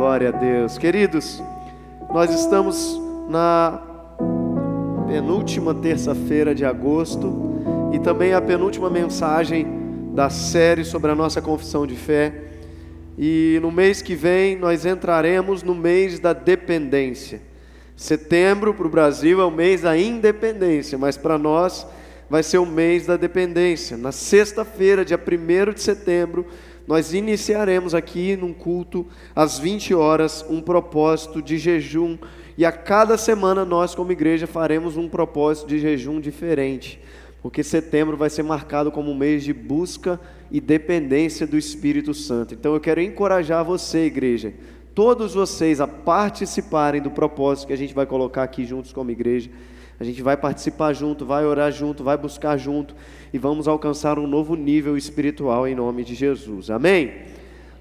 Glória a Deus. Queridos, nós estamos na penúltima terça-feira de agosto e também a penúltima mensagem da série sobre a nossa confissão de fé. E no mês que vem nós entraremos no mês da dependência. Setembro para o Brasil é o mês da independência, mas para nós vai ser o mês da dependência. Na sexta-feira, dia 1 de setembro, nós iniciaremos aqui num culto às 20 horas um propósito de jejum e a cada semana nós como igreja faremos um propósito de jejum diferente, porque setembro vai ser marcado como um mês de busca e dependência do Espírito Santo. Então eu quero encorajar você, igreja, todos vocês a participarem do propósito que a gente vai colocar aqui juntos como igreja a gente vai participar junto, vai orar junto, vai buscar junto e vamos alcançar um novo nível espiritual em nome de Jesus. Amém?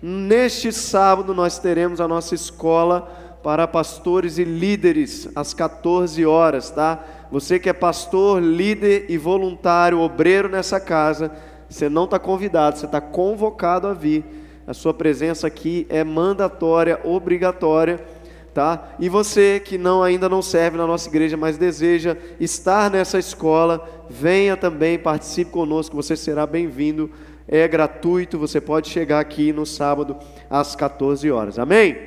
Neste sábado nós teremos a nossa escola para pastores e líderes às 14 horas, tá? Você que é pastor, líder e voluntário, obreiro nessa casa, você não está convidado, você está convocado a vir. A sua presença aqui é mandatória, obrigatória tá? E você que não ainda não serve na nossa igreja, mas deseja estar nessa escola, venha também, participe conosco, você será bem-vindo. É gratuito, você pode chegar aqui no sábado às 14 horas. Amém?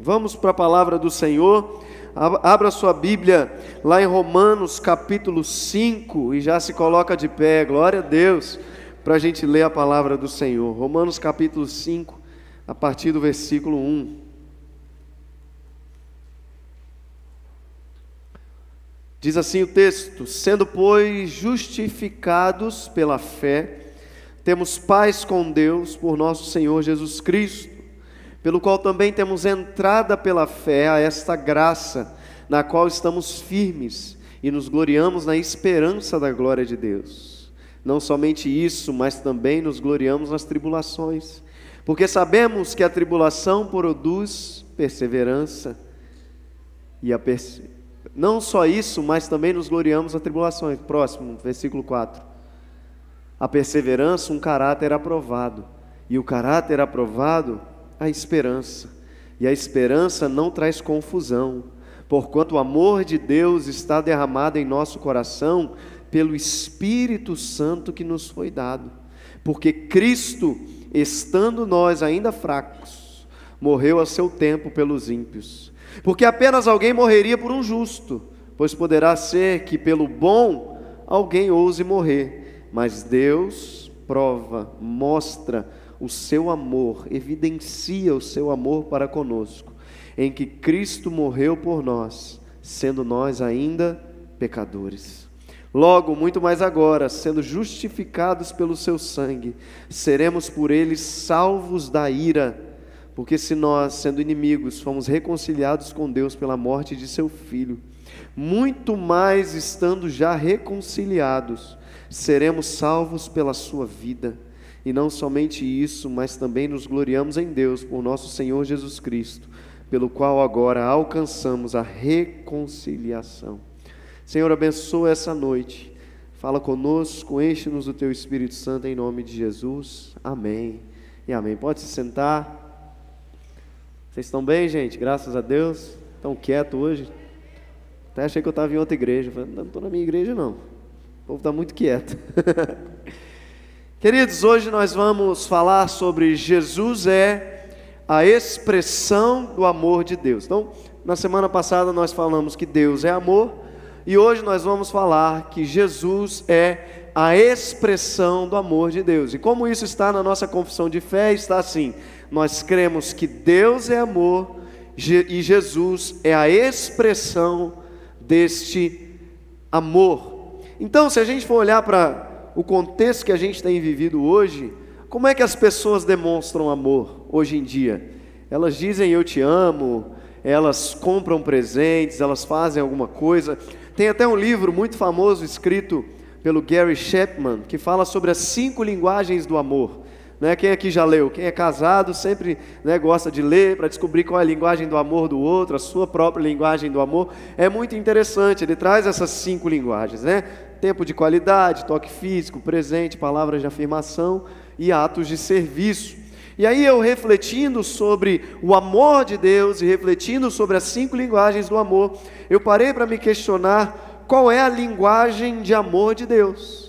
Vamos para a palavra do Senhor. Abra sua Bíblia lá em Romanos capítulo 5 e já se coloca de pé, glória a Deus, para a gente ler a palavra do Senhor. Romanos capítulo 5, a partir do versículo 1. Diz assim o texto: Sendo, pois, justificados pela fé, temos paz com Deus por nosso Senhor Jesus Cristo, pelo qual também temos entrada pela fé a esta graça, na qual estamos firmes e nos gloriamos na esperança da glória de Deus. Não somente isso, mas também nos gloriamos nas tribulações, porque sabemos que a tribulação produz perseverança, e a perseverança não só isso, mas também nos gloriamos a tribulações. Próximo, versículo 4. A perseverança, um caráter aprovado. E o caráter aprovado, a esperança. E a esperança não traz confusão, porquanto o amor de Deus está derramado em nosso coração pelo Espírito Santo que nos foi dado. Porque Cristo, estando nós ainda fracos, morreu a seu tempo pelos ímpios. Porque apenas alguém morreria por um justo, pois poderá ser que pelo bom alguém ouse morrer. Mas Deus prova, mostra o seu amor, evidencia o seu amor para conosco, em que Cristo morreu por nós, sendo nós ainda pecadores. Logo, muito mais agora, sendo justificados pelo seu sangue, seremos por ele salvos da ira. Porque se nós, sendo inimigos, fomos reconciliados com Deus pela morte de seu filho, muito mais estando já reconciliados, seremos salvos pela sua vida. E não somente isso, mas também nos gloriamos em Deus por nosso Senhor Jesus Cristo, pelo qual agora alcançamos a reconciliação. Senhor, abençoa essa noite. Fala conosco, enche-nos do teu Espírito Santo em nome de Jesus. Amém. E amém. Pode se sentar. Vocês estão bem, gente? Graças a Deus. Estão quieto hoje? Até achei que eu estava em outra igreja. Falei, não estou na minha igreja, não. O povo está muito quieto. Queridos, hoje nós vamos falar sobre Jesus é a expressão do amor de Deus. Então, na semana passada nós falamos que Deus é amor e hoje nós vamos falar que Jesus é a expressão do amor de Deus. E como isso está na nossa confissão de fé, está assim: nós cremos que Deus é amor e Jesus é a expressão deste amor. Então, se a gente for olhar para o contexto que a gente tem vivido hoje, como é que as pessoas demonstram amor hoje em dia? Elas dizem eu te amo, elas compram presentes, elas fazem alguma coisa. Tem até um livro muito famoso escrito pelo Gary Chapman que fala sobre as cinco linguagens do amor. Né? Quem aqui já leu? Quem é casado sempre né, gosta de ler para descobrir qual é a linguagem do amor do outro, a sua própria linguagem do amor. É muito interessante, ele traz essas cinco linguagens, né? Tempo de qualidade, toque físico, presente, palavras de afirmação e atos de serviço. E aí eu refletindo sobre o amor de Deus e refletindo sobre as cinco linguagens do amor, eu parei para me questionar qual é a linguagem de amor de Deus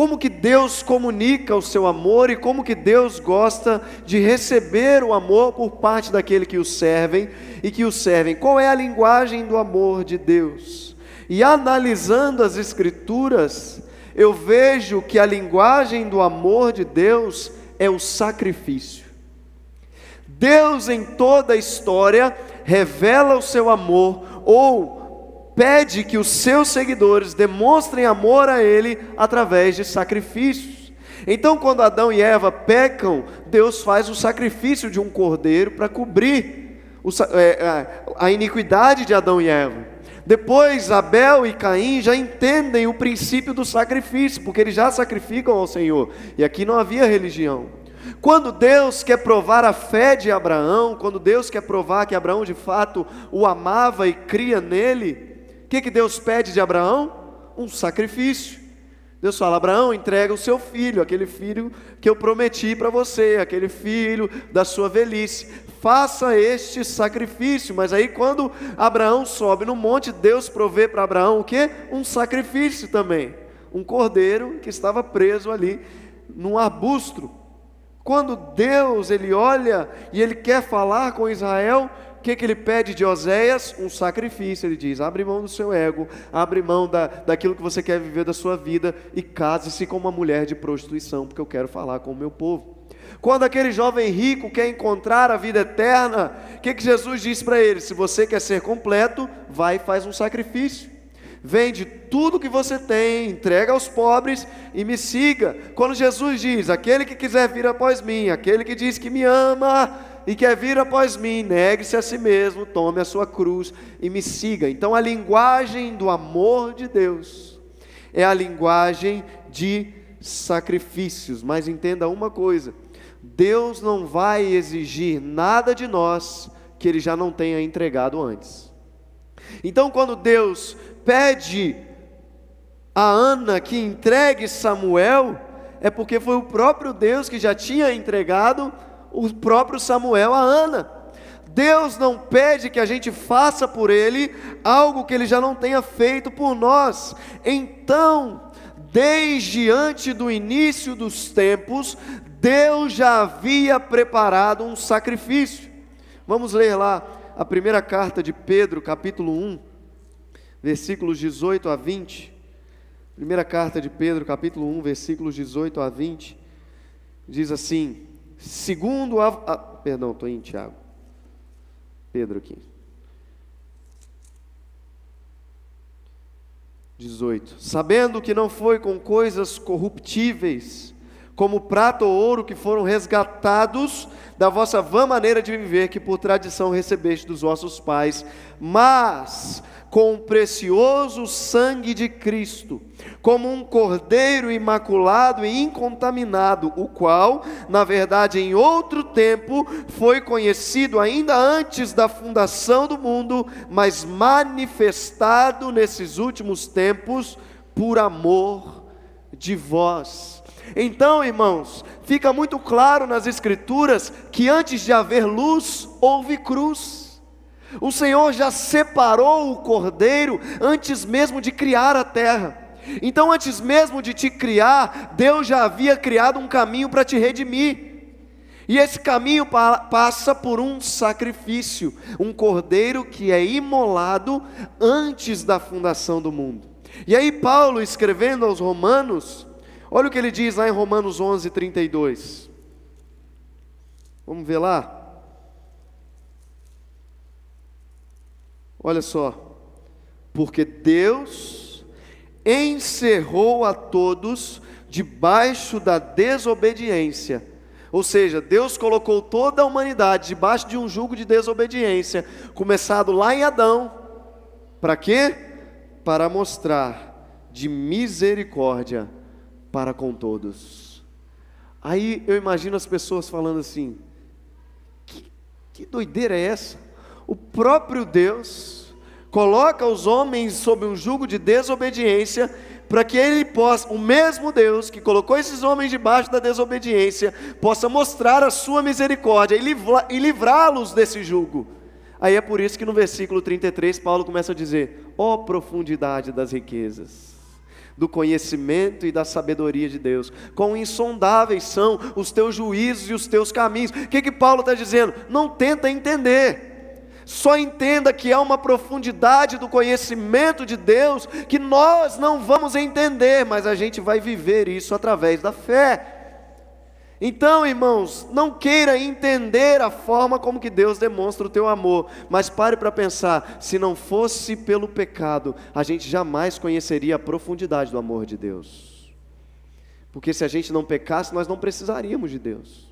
como que Deus comunica o seu amor e como que Deus gosta de receber o amor por parte daquele que o servem e que o servem. Qual é a linguagem do amor de Deus? E analisando as escrituras, eu vejo que a linguagem do amor de Deus é o sacrifício. Deus em toda a história revela o seu amor ou pede que os seus seguidores demonstrem amor a Ele através de sacrifícios. Então, quando Adão e Eva pecam, Deus faz o sacrifício de um cordeiro para cobrir é, é, a iniquidade de Adão e Eva. Depois, Abel e Caim já entendem o princípio do sacrifício, porque eles já sacrificam ao Senhor, e aqui não havia religião. Quando Deus quer provar a fé de Abraão, quando Deus quer provar que Abraão de fato o amava e cria nele, que, que Deus pede de Abraão? Um sacrifício. Deus fala: Abraão, entrega o seu filho, aquele filho que eu prometi para você, aquele filho da sua velhice. Faça este sacrifício. Mas aí, quando Abraão sobe no monte, Deus provê para Abraão o que? Um sacrifício também. Um cordeiro que estava preso ali num arbusto. Quando Deus ele olha e ele quer falar com Israel, o que, que ele pede de Oséias? Um sacrifício. Ele diz: abre mão do seu ego, abre mão da, daquilo que você quer viver da sua vida e case-se com uma mulher de prostituição, porque eu quero falar com o meu povo. Quando aquele jovem rico quer encontrar a vida eterna, o que, que Jesus diz para ele? Se você quer ser completo, vai e faz um sacrifício. Vende tudo que você tem, entrega aos pobres e me siga. Quando Jesus diz: Aquele que quiser vir após mim, aquele que diz que me ama, e quer vir após mim, negue-se a si mesmo, tome a sua cruz e me siga. Então a linguagem do amor de Deus é a linguagem de sacrifícios, mas entenda uma coisa: Deus não vai exigir nada de nós que ele já não tenha entregado antes. Então quando Deus pede a Ana que entregue Samuel, é porque foi o próprio Deus que já tinha entregado o próprio Samuel a Ana. Deus não pede que a gente faça por ele algo que ele já não tenha feito por nós. Então, desde antes do início dos tempos, Deus já havia preparado um sacrifício. Vamos ler lá a primeira carta de Pedro, capítulo 1, versículos 18 a 20. Primeira carta de Pedro, capítulo 1, versículos 18 a 20, diz assim: Segundo a, a perdão, estou em Tiago. Pedro aqui. 18. Sabendo que não foi com coisas corruptíveis, como prata ou ouro, que foram resgatados da vossa vã maneira de viver, que por tradição recebeste dos vossos pais, mas com o precioso sangue de Cristo, como um cordeiro imaculado e incontaminado, o qual, na verdade, em outro tempo foi conhecido ainda antes da fundação do mundo, mas manifestado nesses últimos tempos por amor de vós. Então, irmãos, fica muito claro nas Escrituras que antes de haver luz, houve cruz. O Senhor já separou o cordeiro antes mesmo de criar a terra. Então, antes mesmo de te criar, Deus já havia criado um caminho para te redimir. E esse caminho passa por um sacrifício, um cordeiro que é imolado antes da fundação do mundo. E aí, Paulo, escrevendo aos Romanos, olha o que ele diz lá em Romanos 11, 32. Vamos ver lá? Olha só, porque Deus encerrou a todos debaixo da desobediência. Ou seja, Deus colocou toda a humanidade debaixo de um jugo de desobediência, começado lá em Adão. Para quê? Para mostrar de misericórdia para com todos. Aí eu imagino as pessoas falando assim: que, que doideira é essa? o próprio Deus coloca os homens sob um jugo de desobediência para que ele possa, o mesmo Deus que colocou esses homens debaixo da desobediência, possa mostrar a sua misericórdia e livrá-los desse jugo. Aí é por isso que no versículo 33 Paulo começa a dizer: "Ó oh, profundidade das riquezas, do conhecimento e da sabedoria de Deus. Quão insondáveis são os teus juízos e os teus caminhos. O que, que Paulo está dizendo? Não tenta entender. Só entenda que há uma profundidade do conhecimento de Deus que nós não vamos entender, mas a gente vai viver isso através da fé. Então, irmãos, não queira entender a forma como que Deus demonstra o teu amor, mas pare para pensar, se não fosse pelo pecado, a gente jamais conheceria a profundidade do amor de Deus. Porque se a gente não pecasse, nós não precisaríamos de Deus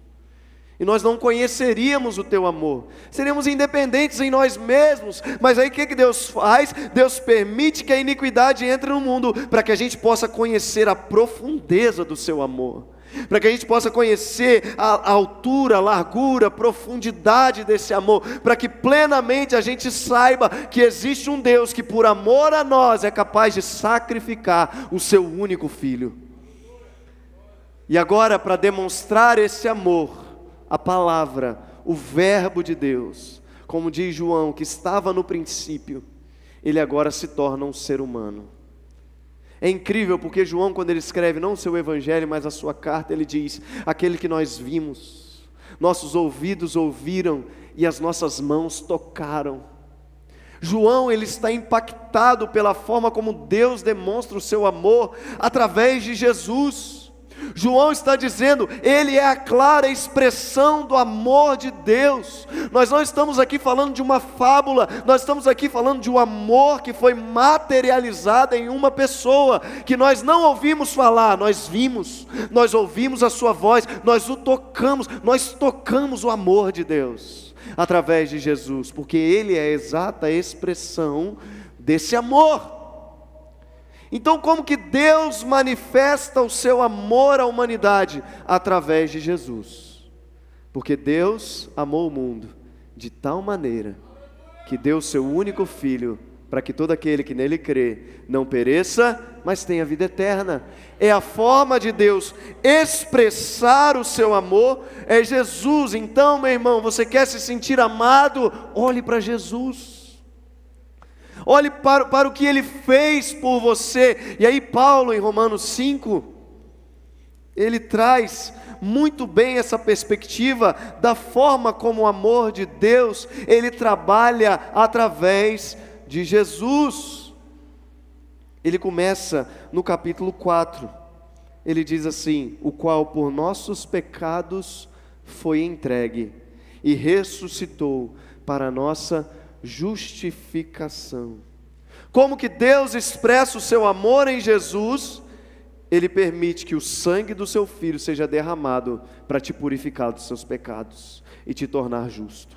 e nós não conheceríamos o teu amor, seríamos independentes em nós mesmos, mas aí o que, que Deus faz? Deus permite que a iniquidade entre no mundo, para que a gente possa conhecer a profundeza do seu amor, para que a gente possa conhecer a, altura, a largura, a profundidade desse amor, para que plenamente a gente saiba que existe um Deus que, por amor a nós, é capaz de sacrificar o seu único filho. E agora, para demonstrar esse amor, a palavra, o Verbo de Deus, como diz João, que estava no princípio, ele agora se torna um ser humano. É incrível porque João, quando ele escreve não o seu evangelho, mas a sua carta, ele diz: aquele que nós vimos, nossos ouvidos ouviram e as nossas mãos tocaram. João ele está impactado pela forma como Deus demonstra o seu amor através de Jesus. João está dizendo, ele é a clara expressão do amor de Deus. Nós não estamos aqui falando de uma fábula, nós estamos aqui falando de um amor que foi materializado em uma pessoa, que nós não ouvimos falar, nós vimos, nós ouvimos a sua voz, nós o tocamos, nós tocamos o amor de Deus através de Jesus, porque ele é a exata expressão desse amor. Então, como que Deus manifesta o seu amor à humanidade? Através de Jesus. Porque Deus amou o mundo de tal maneira que deu o seu único filho para que todo aquele que nele crê não pereça, mas tenha vida eterna. É a forma de Deus expressar o seu amor, é Jesus. Então, meu irmão, você quer se sentir amado? Olhe para Jesus olhe para, para o que ele fez por você. E aí, Paulo, em Romanos 5, ele traz muito bem essa perspectiva da forma como o amor de Deus ele trabalha através de Jesus. Ele começa no capítulo 4. Ele diz assim: "O qual por nossos pecados foi entregue e ressuscitou para nossa justificação. Como que Deus expressa o seu amor em Jesus, Ele permite que o sangue do seu filho seja derramado para te purificar dos seus pecados e te tornar justo.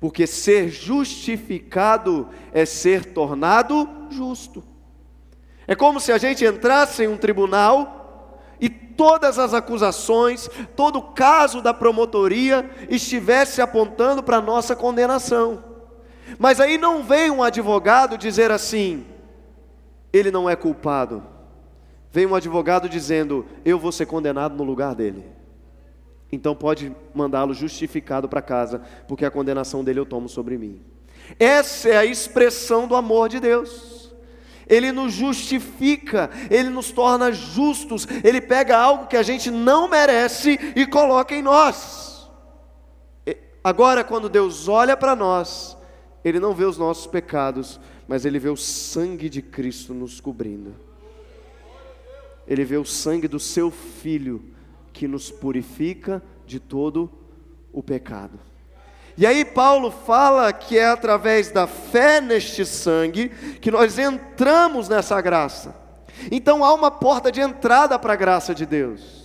Porque ser justificado é ser tornado justo. É como se a gente entrasse em um tribunal e todas as acusações, todo o caso da promotoria estivesse apontando para a nossa condenação. Mas aí não vem um advogado dizer assim, ele não é culpado. Vem um advogado dizendo, eu vou ser condenado no lugar dele. Então pode mandá-lo justificado para casa, porque a condenação dele eu tomo sobre mim. Essa é a expressão do amor de Deus. Ele nos justifica, ele nos torna justos, ele pega algo que a gente não merece e coloca em nós. Agora, quando Deus olha para nós, ele não vê os nossos pecados, mas ele vê o sangue de Cristo nos cobrindo. Ele vê o sangue do seu filho que nos purifica de todo o pecado. E aí Paulo fala que é através da fé neste sangue que nós entramos nessa graça. Então há uma porta de entrada para a graça de Deus.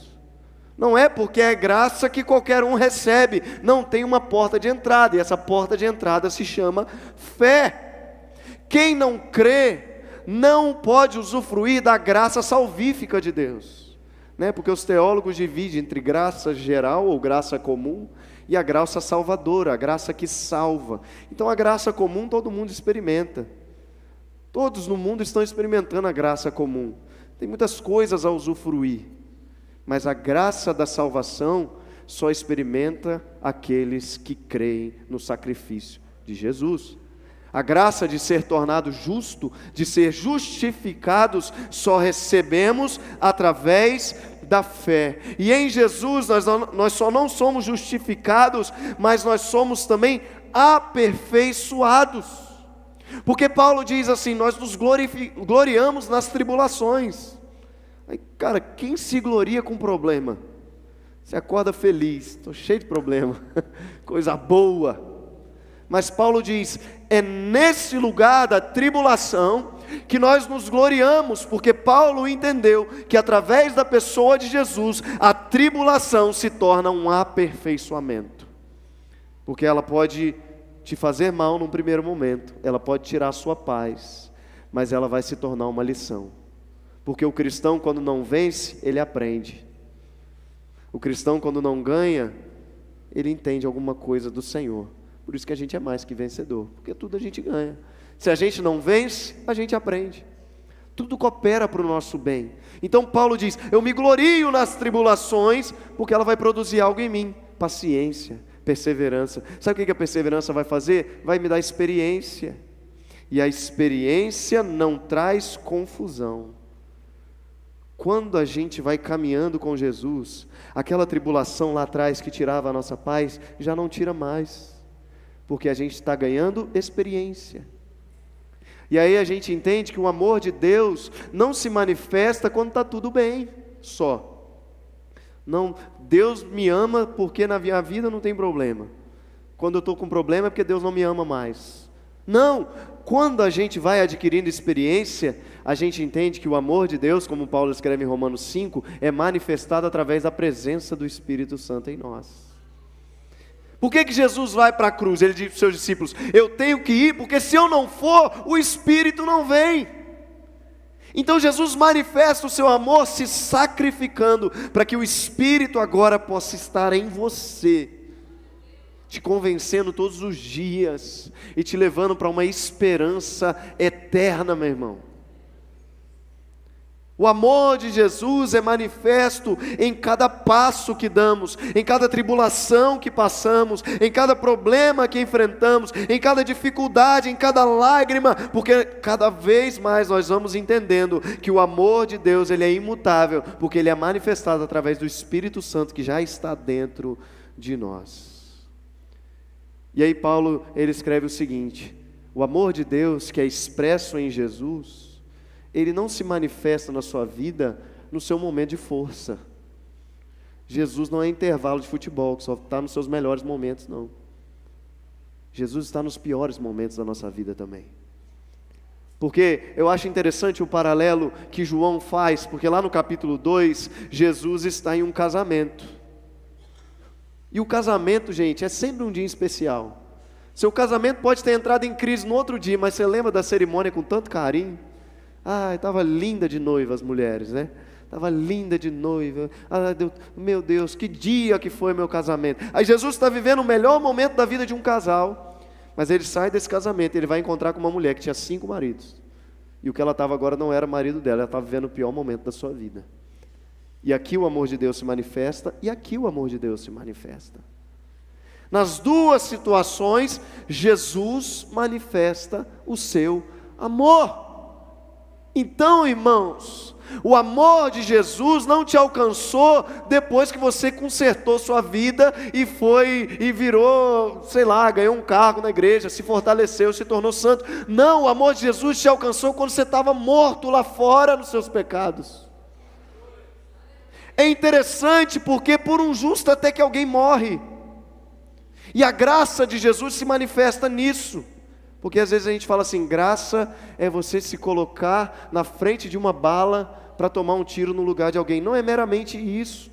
Não é porque é graça que qualquer um recebe, não tem uma porta de entrada, e essa porta de entrada se chama fé. Quem não crê, não pode usufruir da graça salvífica de Deus, né? porque os teólogos dividem entre graça geral ou graça comum e a graça salvadora, a graça que salva. Então a graça comum todo mundo experimenta. Todos no mundo estão experimentando a graça comum. Tem muitas coisas a usufruir. Mas a graça da salvação só experimenta aqueles que creem no sacrifício de Jesus. A graça de ser tornado justo, de ser justificados, só recebemos através da fé. E em Jesus nós, não, nós só não somos justificados, mas nós somos também aperfeiçoados. Porque Paulo diz assim: nós nos gloriamos nas tribulações. Aí, cara, quem se gloria com problema? Você acorda feliz, estou cheio de problema, coisa boa. Mas Paulo diz: é nesse lugar da tribulação que nós nos gloriamos, porque Paulo entendeu que através da pessoa de Jesus, a tribulação se torna um aperfeiçoamento, porque ela pode te fazer mal num primeiro momento, ela pode tirar a sua paz, mas ela vai se tornar uma lição. Porque o cristão, quando não vence, ele aprende. O cristão, quando não ganha, ele entende alguma coisa do Senhor. Por isso que a gente é mais que vencedor, porque tudo a gente ganha. Se a gente não vence, a gente aprende. Tudo coopera para o nosso bem. Então Paulo diz: Eu me glorio nas tribulações, porque ela vai produzir algo em mim: paciência, perseverança. Sabe o que a perseverança vai fazer? Vai me dar experiência. E a experiência não traz confusão. Quando a gente vai caminhando com Jesus, aquela tribulação lá atrás que tirava a nossa paz, já não tira mais, porque a gente está ganhando experiência. E aí a gente entende que o amor de Deus não se manifesta quando está tudo bem, só. Não, Deus me ama porque na minha vida não tem problema. Quando eu estou com problema é porque Deus não me ama mais. Não, quando a gente vai adquirindo experiência, a gente entende que o amor de Deus, como Paulo escreve em Romanos 5, é manifestado através da presença do Espírito Santo em nós. Por que, que Jesus vai para a cruz? Ele diz para os seus discípulos: Eu tenho que ir, porque se eu não for, o Espírito não vem. Então Jesus manifesta o seu amor se sacrificando, para que o Espírito agora possa estar em você, te convencendo todos os dias e te levando para uma esperança eterna, meu irmão. O amor de Jesus é manifesto em cada passo que damos, em cada tribulação que passamos, em cada problema que enfrentamos, em cada dificuldade, em cada lágrima, porque cada vez mais nós vamos entendendo que o amor de Deus ele é imutável, porque ele é manifestado através do Espírito Santo que já está dentro de nós. E aí Paulo ele escreve o seguinte: o amor de Deus que é expresso em Jesus ele não se manifesta na sua vida no seu momento de força. Jesus não é intervalo de futebol, que só está nos seus melhores momentos, não. Jesus está nos piores momentos da nossa vida também. Porque eu acho interessante o paralelo que João faz, porque lá no capítulo 2, Jesus está em um casamento. E o casamento, gente, é sempre um dia especial. Seu casamento pode ter entrado em crise no outro dia, mas você lembra da cerimônia com tanto carinho? Ah, estava linda de noiva as mulheres, né? Estava linda de noiva. Ah, Deus, meu Deus, que dia que foi meu casamento. Aí Jesus está vivendo o melhor momento da vida de um casal. Mas ele sai desse casamento, ele vai encontrar com uma mulher que tinha cinco maridos. E o que ela estava agora não era marido dela, ela estava vivendo o pior momento da sua vida. E aqui o amor de Deus se manifesta, e aqui o amor de Deus se manifesta. Nas duas situações, Jesus manifesta o seu amor. Então, irmãos, o amor de Jesus não te alcançou depois que você consertou sua vida e foi e virou, sei lá, ganhou um cargo na igreja, se fortaleceu, se tornou santo. Não, o amor de Jesus te alcançou quando você estava morto lá fora nos seus pecados. É interessante porque por um justo até que alguém morre. E a graça de Jesus se manifesta nisso. Porque às vezes a gente fala assim: graça é você se colocar na frente de uma bala para tomar um tiro no lugar de alguém. Não é meramente isso.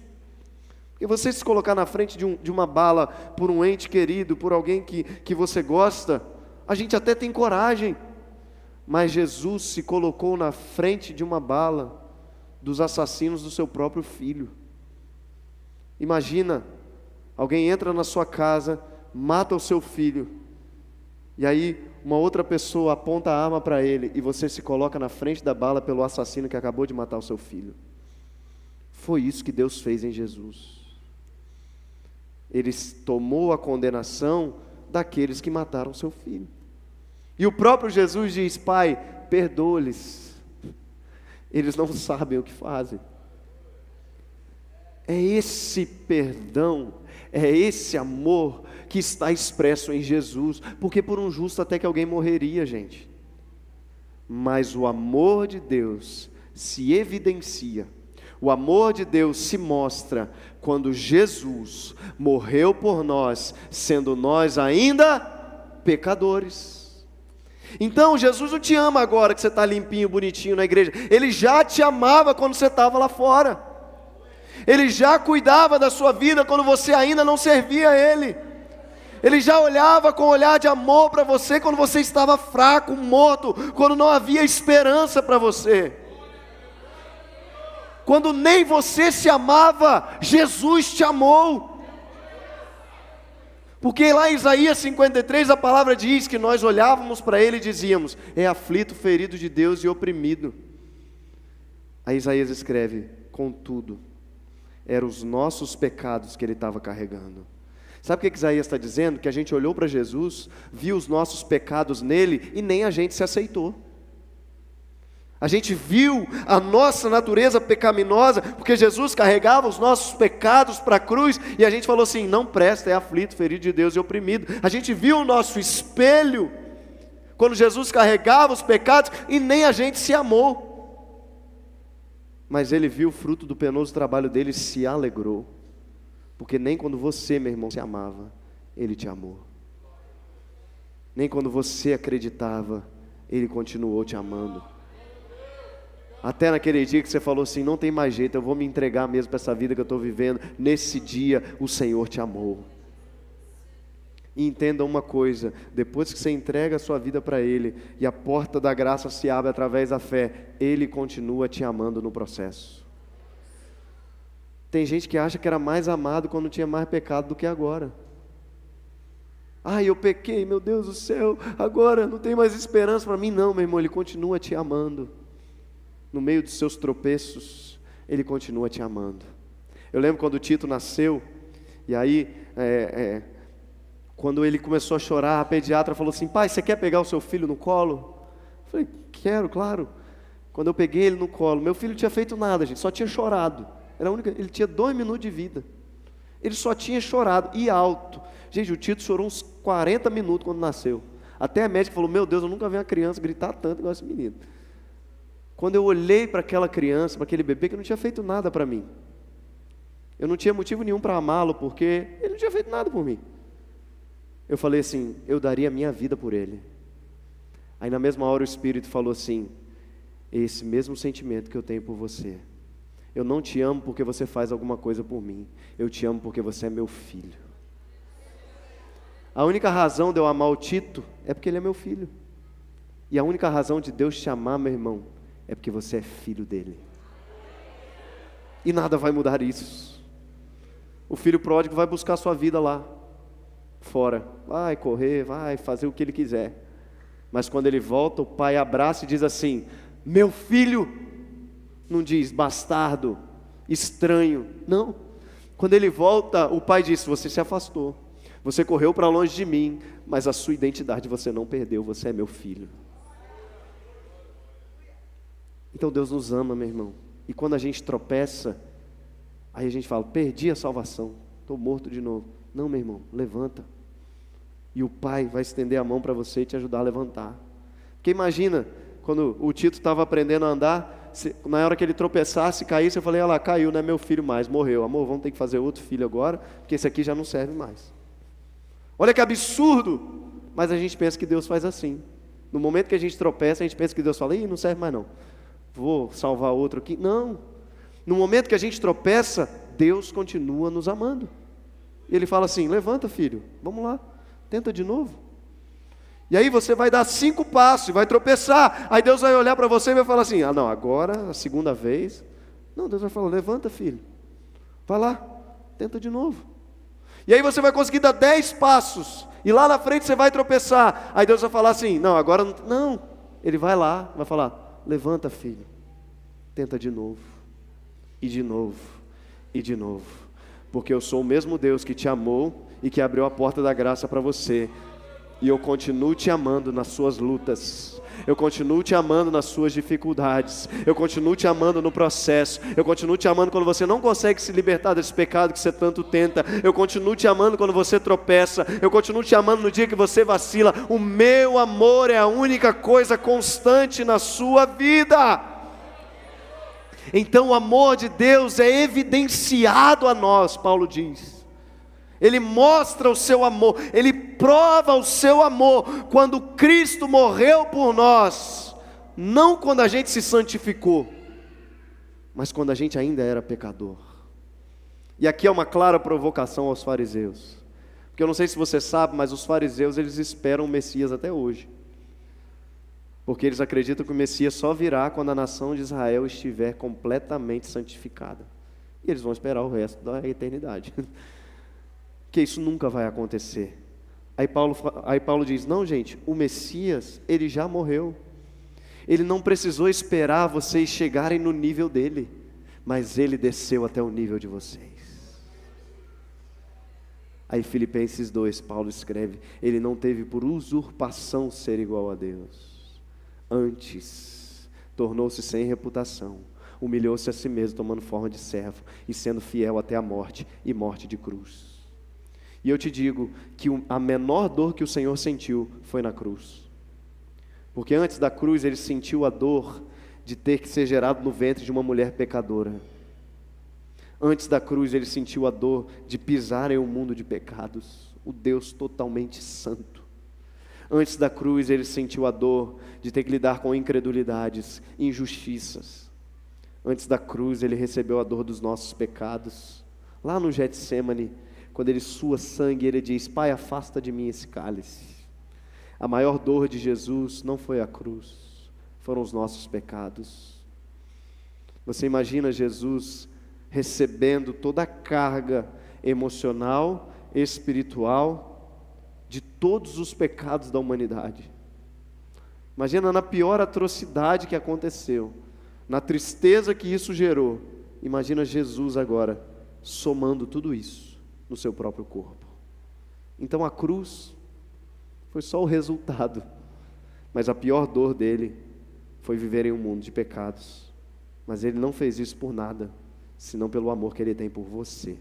E você se colocar na frente de, um, de uma bala por um ente querido, por alguém que, que você gosta, a gente até tem coragem. Mas Jesus se colocou na frente de uma bala dos assassinos do seu próprio filho. Imagina, alguém entra na sua casa, mata o seu filho, e aí uma outra pessoa aponta a arma para ele e você se coloca na frente da bala pelo assassino que acabou de matar o seu filho. Foi isso que Deus fez em Jesus. Ele tomou a condenação daqueles que mataram seu filho. E o próprio Jesus diz: Pai, perdoa-lhes, eles não sabem o que fazem. É esse perdão é esse amor que está expresso em Jesus, porque por um justo até que alguém morreria, gente. Mas o amor de Deus se evidencia, o amor de Deus se mostra quando Jesus morreu por nós, sendo nós ainda pecadores. Então Jesus não te ama agora que você está limpinho, bonitinho na igreja, ele já te amava quando você estava lá fora. Ele já cuidava da sua vida quando você ainda não servia a Ele. Ele já olhava com um olhar de amor para você quando você estava fraco, morto, quando não havia esperança para você. Quando nem você se amava, Jesus te amou. Porque lá em Isaías 53 a palavra diz que nós olhávamos para ele e dizíamos: é aflito, ferido de Deus e oprimido. Aí Isaías escreve: contudo, eram os nossos pecados que ele estava carregando. Sabe o que, que Isaías está dizendo? Que a gente olhou para Jesus, viu os nossos pecados nele e nem a gente se aceitou. A gente viu a nossa natureza pecaminosa, porque Jesus carregava os nossos pecados para a cruz, e a gente falou assim: não presta, é aflito, ferido de Deus e oprimido. A gente viu o nosso espelho, quando Jesus carregava os pecados, e nem a gente se amou. Mas ele viu o fruto do penoso trabalho dele e se alegrou. Porque nem quando você, meu irmão, se amava, ele te amou. Nem quando você acreditava, ele continuou te amando. Até naquele dia que você falou assim: não tem mais jeito, eu vou me entregar mesmo para essa vida que eu estou vivendo. Nesse dia, o Senhor te amou. E entenda uma coisa: depois que você entrega a sua vida para Ele e a porta da graça se abre através da fé, Ele continua te amando no processo. Tem gente que acha que era mais amado quando tinha mais pecado do que agora. Ai, eu pequei, meu Deus do céu, agora não tem mais esperança para mim. Não, meu irmão, Ele continua te amando. No meio dos seus tropeços, Ele continua te amando. Eu lembro quando o Tito nasceu, e aí. É, é, quando ele começou a chorar, a pediatra falou assim: Pai, você quer pegar o seu filho no colo? Eu falei: Quero, claro. Quando eu peguei ele no colo, meu filho tinha feito nada, gente, só tinha chorado. Era a única, ele tinha dois minutos de vida. Ele só tinha chorado e alto. Gente, o Tito chorou uns 40 minutos quando nasceu. Até a médica falou: Meu Deus, eu nunca vi uma criança gritar tanto igual esse menino. Quando eu olhei para aquela criança, para aquele bebê que não tinha feito nada para mim, eu não tinha motivo nenhum para amá-lo, porque ele não tinha feito nada por mim. Eu falei assim: eu daria minha vida por ele. Aí na mesma hora o Espírito falou assim: esse mesmo sentimento que eu tenho por você. Eu não te amo porque você faz alguma coisa por mim. Eu te amo porque você é meu filho. A única razão de eu amar o Tito é porque ele é meu filho. E a única razão de Deus te amar, meu irmão, é porque você é filho dele. E nada vai mudar isso. O filho pródigo vai buscar sua vida lá fora. Vai correr, vai fazer o que ele quiser. Mas quando ele volta, o pai abraça e diz assim: Meu filho, não diz bastardo, estranho. Não. Quando ele volta, o pai diz: Você se afastou, você correu para longe de mim, mas a sua identidade você não perdeu, você é meu filho. Então Deus nos ama, meu irmão. E quando a gente tropeça, aí a gente fala: Perdi a salvação, estou morto de novo. Não, meu irmão, levanta, e o Pai vai estender a mão para você e te ajudar a levantar. Porque imagina, quando o Tito estava aprendendo a andar, se, na hora que ele tropeçasse, caísse, eu falei, olha lá, caiu, não é meu filho mais, morreu. Amor, vamos ter que fazer outro filho agora, porque esse aqui já não serve mais. Olha que absurdo! Mas a gente pensa que Deus faz assim. No momento que a gente tropeça, a gente pensa que Deus fala, ih, não serve mais não. Vou salvar outro aqui. Não. No momento que a gente tropeça, Deus continua nos amando. Ele fala assim: levanta, filho, vamos lá. Tenta de novo. E aí você vai dar cinco passos e vai tropeçar. Aí Deus vai olhar para você e vai falar assim: ah, não, agora, a segunda vez. Não, Deus vai falar: levanta, filho. Vai lá, tenta de novo. E aí você vai conseguir dar dez passos. E lá na frente você vai tropeçar. Aí Deus vai falar assim: não, agora não. não. Ele vai lá, vai falar: levanta, filho. Tenta de novo. E de novo. E de novo. Porque eu sou o mesmo Deus que te amou e que abriu a porta da graça para você. E eu continuo te amando nas suas lutas. Eu continuo te amando nas suas dificuldades. Eu continuo te amando no processo. Eu continuo te amando quando você não consegue se libertar desse pecado que você tanto tenta. Eu continuo te amando quando você tropeça. Eu continuo te amando no dia que você vacila. O meu amor é a única coisa constante na sua vida. Então o amor de Deus é evidenciado a nós, Paulo diz ele mostra o seu amor, ele prova o seu amor quando Cristo morreu por nós, não quando a gente se santificou, mas quando a gente ainda era pecador. E aqui é uma clara provocação aos fariseus. Porque eu não sei se você sabe, mas os fariseus eles esperam o Messias até hoje. Porque eles acreditam que o Messias só virá quando a nação de Israel estiver completamente santificada. E eles vão esperar o resto da eternidade. que isso nunca vai acontecer. Aí Paulo, aí Paulo diz: não, gente, o Messias, ele já morreu. Ele não precisou esperar vocês chegarem no nível dele, mas ele desceu até o nível de vocês. Aí Filipenses 2, Paulo escreve: ele não teve por usurpação ser igual a Deus. Antes, tornou-se sem reputação, humilhou-se a si mesmo, tomando forma de servo e sendo fiel até a morte e morte de cruz. E eu te digo que a menor dor que o Senhor sentiu foi na cruz. Porque antes da cruz ele sentiu a dor de ter que ser gerado no ventre de uma mulher pecadora. Antes da cruz ele sentiu a dor de pisar em um mundo de pecados, o Deus totalmente santo. Antes da cruz ele sentiu a dor de ter que lidar com incredulidades, injustiças. Antes da cruz ele recebeu a dor dos nossos pecados. Lá no Getsemane, quando ele sua sangue, ele diz: Pai, afasta de mim esse cálice. A maior dor de Jesus não foi a cruz, foram os nossos pecados. Você imagina Jesus recebendo toda a carga emocional, espiritual, de todos os pecados da humanidade. Imagina na pior atrocidade que aconteceu, na tristeza que isso gerou. Imagina Jesus agora somando tudo isso no seu próprio corpo. Então a cruz foi só o resultado, mas a pior dor dele foi viver em um mundo de pecados. Mas ele não fez isso por nada, senão pelo amor que ele tem por você.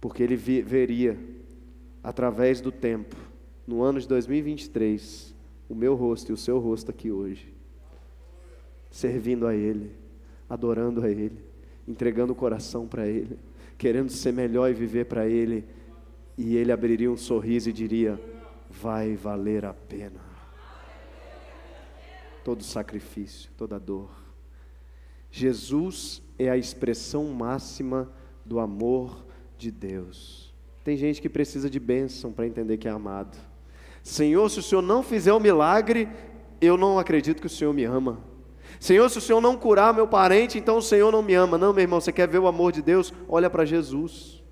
Porque ele veria, através do tempo, no ano de 2023, o meu rosto e o seu rosto aqui hoje, servindo a Ele, adorando a Ele entregando o coração para Ele, querendo ser melhor e viver para Ele, e Ele abriria um sorriso e diria: Vai valer a pena. Todo sacrifício, toda dor. Jesus é a expressão máxima do amor de Deus. Tem gente que precisa de bênção para entender que é amado. Senhor, se o Senhor não fizer o milagre, eu não acredito que o Senhor me ama. Senhor, se o Senhor não curar meu parente, então o Senhor não me ama. Não, meu irmão, você quer ver o amor de Deus? Olha para Jesus.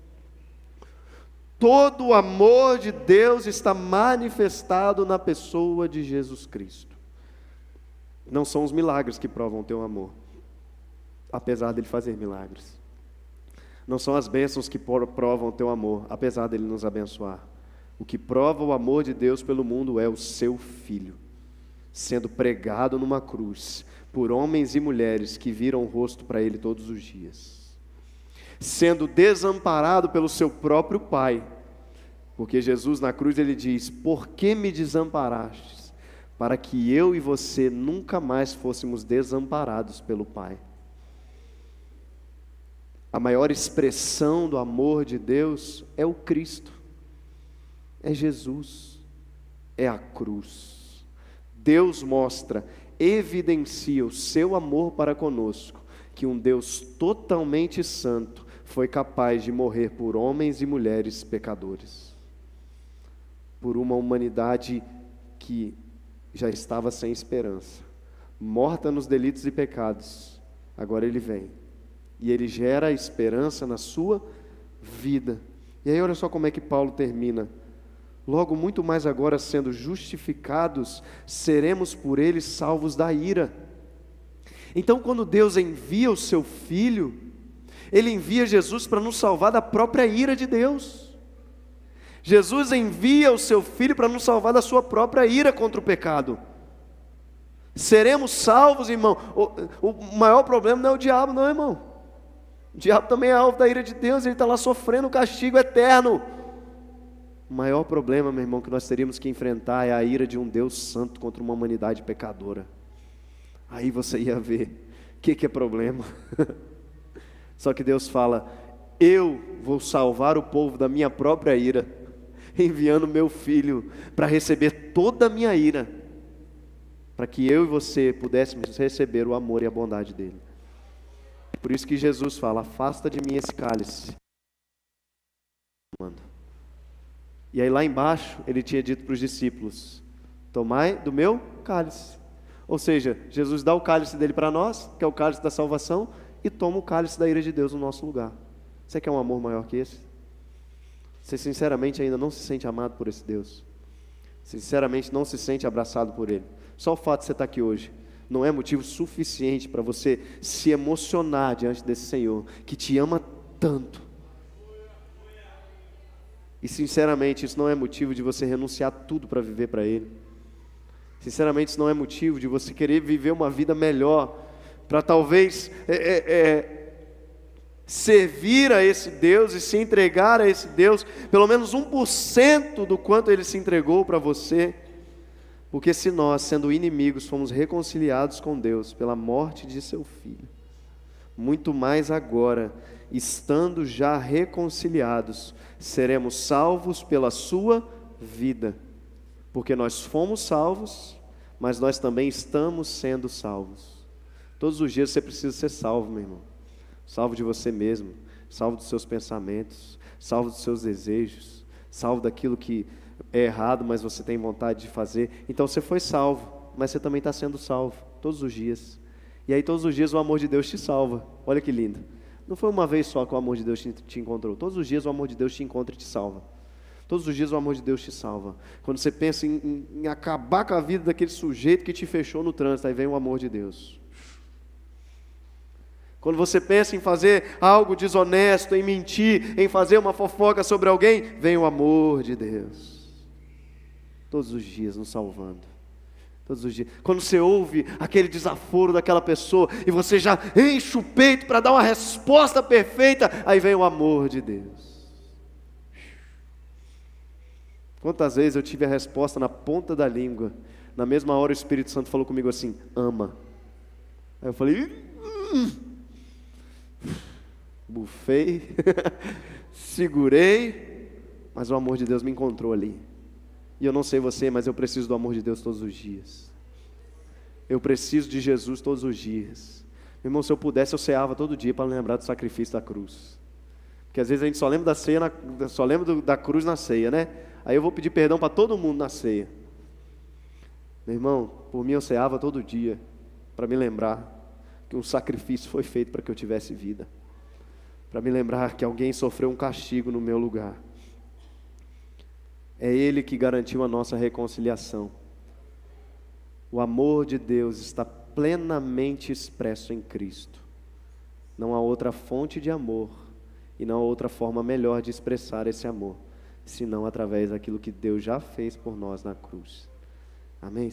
Todo o amor de Deus está manifestado na pessoa de Jesus Cristo. Não são os milagres que provam o teu amor, apesar dele fazer milagres. Não são as bênçãos que provam o teu amor, apesar dele nos abençoar. O que prova o amor de Deus pelo mundo é o seu filho sendo pregado numa cruz, por homens e mulheres que viram o rosto para ele todos os dias, sendo desamparado pelo seu próprio Pai, porque Jesus na cruz ele diz: Por que me desamparastes? Para que eu e você nunca mais fôssemos desamparados pelo Pai. A maior expressão do amor de Deus é o Cristo, é Jesus, é a cruz. Deus mostra evidencia o seu amor para conosco, que um Deus totalmente santo foi capaz de morrer por homens e mulheres pecadores, por uma humanidade que já estava sem esperança, morta nos delitos e pecados. Agora ele vem e ele gera esperança na sua vida. E aí, olha só como é que Paulo termina Logo, muito mais agora, sendo justificados, seremos por ele salvos da ira. Então, quando Deus envia o seu filho, ele envia Jesus para nos salvar da própria ira de Deus. Jesus envia o seu filho para nos salvar da sua própria ira contra o pecado. Seremos salvos, irmão. O, o maior problema não é o diabo, não, irmão. O diabo também é alvo da ira de Deus, ele está lá sofrendo o castigo eterno o maior problema, meu irmão, que nós teríamos que enfrentar é a ira de um Deus santo contra uma humanidade pecadora. Aí você ia ver o que, que é problema. Só que Deus fala: Eu vou salvar o povo da minha própria ira, enviando meu filho para receber toda a minha ira, para que eu e você pudéssemos receber o amor e a bondade dele. Por isso que Jesus fala: Afasta de mim esse cálice. Manda. E aí lá embaixo ele tinha dito para os discípulos: Tomai do meu cálice. Ou seja, Jesus dá o cálice dele para nós, que é o cálice da salvação, e toma o cálice da ira de Deus no nosso lugar. Você quer um amor maior que esse? Você sinceramente ainda não se sente amado por esse Deus. Sinceramente não se sente abraçado por ele. Só o fato de você estar aqui hoje não é motivo suficiente para você se emocionar diante desse Senhor que te ama tanto e sinceramente, isso não é motivo de você renunciar tudo para viver para Ele. Sinceramente, isso não é motivo de você querer viver uma vida melhor, para talvez é, é, é, servir a esse Deus e se entregar a esse Deus, pelo menos 1% do quanto Ele se entregou para você. Porque se nós, sendo inimigos, fomos reconciliados com Deus pela morte de seu filho, muito mais agora estando já reconciliados, seremos salvos pela sua vida. Porque nós fomos salvos, mas nós também estamos sendo salvos. Todos os dias você precisa ser salvo, meu irmão. Salvo de você mesmo, salvo dos seus pensamentos, salvo dos seus desejos, salvo daquilo que é errado, mas você tem vontade de fazer. Então você foi salvo, mas você também está sendo salvo todos os dias. E aí todos os dias o amor de Deus te salva. Olha que lindo. Não foi uma vez só que o amor de Deus te, encontrou. Todos os dias o amor de Deus te encontra e te salva. Todos os dias o amor de Deus te salva. Quando você pensa em, em, em acabar com a vida daquele sujeito que te fechou no trânsito, aí vem o amor de Deus. Quando você pensa em fazer algo desonesto, em mentir, em fazer uma fofoca sobre alguém, vem o amor de Deus. Todos os dias nos salvando todos os dias. Quando você ouve aquele desaforo daquela pessoa e você já enche o peito para dar uma resposta perfeita, aí vem o amor de Deus. Quantas vezes eu tive a resposta na ponta da língua, na mesma hora o Espírito Santo falou comigo assim: ama. Aí eu falei, hum. bufei, segurei, mas o amor de Deus me encontrou ali. E eu não sei você, mas eu preciso do amor de Deus todos os dias. Eu preciso de Jesus todos os dias. Meu irmão, se eu pudesse, eu ceava todo dia para lembrar do sacrifício da cruz. Porque às vezes a gente só lembra da ceia, na, só lembra do, da cruz na ceia, né? Aí eu vou pedir perdão para todo mundo na ceia. Meu irmão, por mim eu ceava todo dia para me lembrar que um sacrifício foi feito para que eu tivesse vida. Para me lembrar que alguém sofreu um castigo no meu lugar é Ele que garantiu a nossa reconciliação. O amor de Deus está plenamente expresso em Cristo. Não há outra fonte de amor e não há outra forma melhor de expressar esse amor, senão através daquilo que Deus já fez por nós na cruz. Amém?